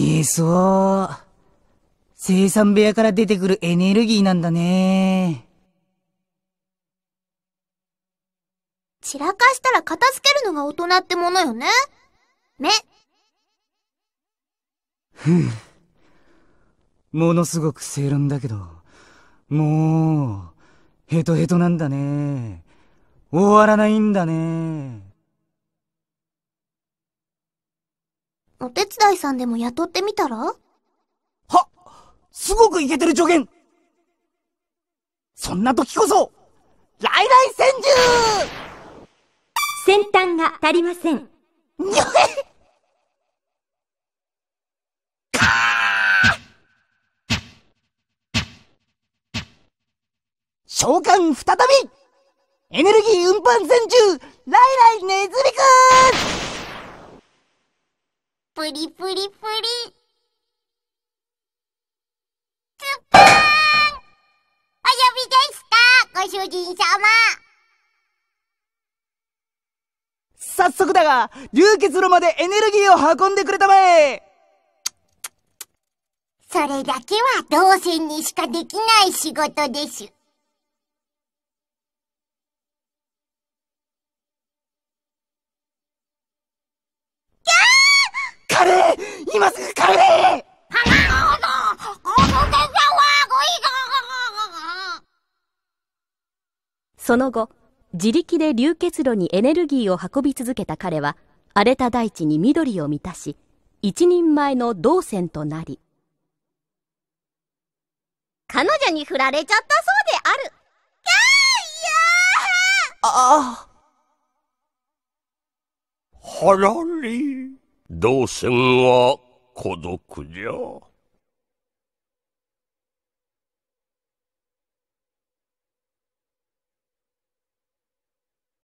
げそう。生産部屋から出てくるエネルギーなんだね。散らかしたら片付けるのが大人ってものよね。ね。ふん。ものすごく正論だけど、もう、ヘトヘトなんだね。終わらないんだね。お手伝いさんでも雇ってみたらはすごくイケてる助言そんな時こそ、来来千獣先端が足りません。にょへか召喚再びエネルギー運搬戦住来来ネズミくんプリプリプリ。つっーんお呼びでしたご主人様早速だが、流血炉までエネルギーを運んでくれたまえそれだけは動線にしかできない仕事です。今すぐ帰れその後、自力で流血路にエネルギーを運び続けた彼は、荒れた大地に緑を満たし、一人前の銅線となり。彼女に振られちゃったそうである。ああ。はらり。銅線は孤独じゃ。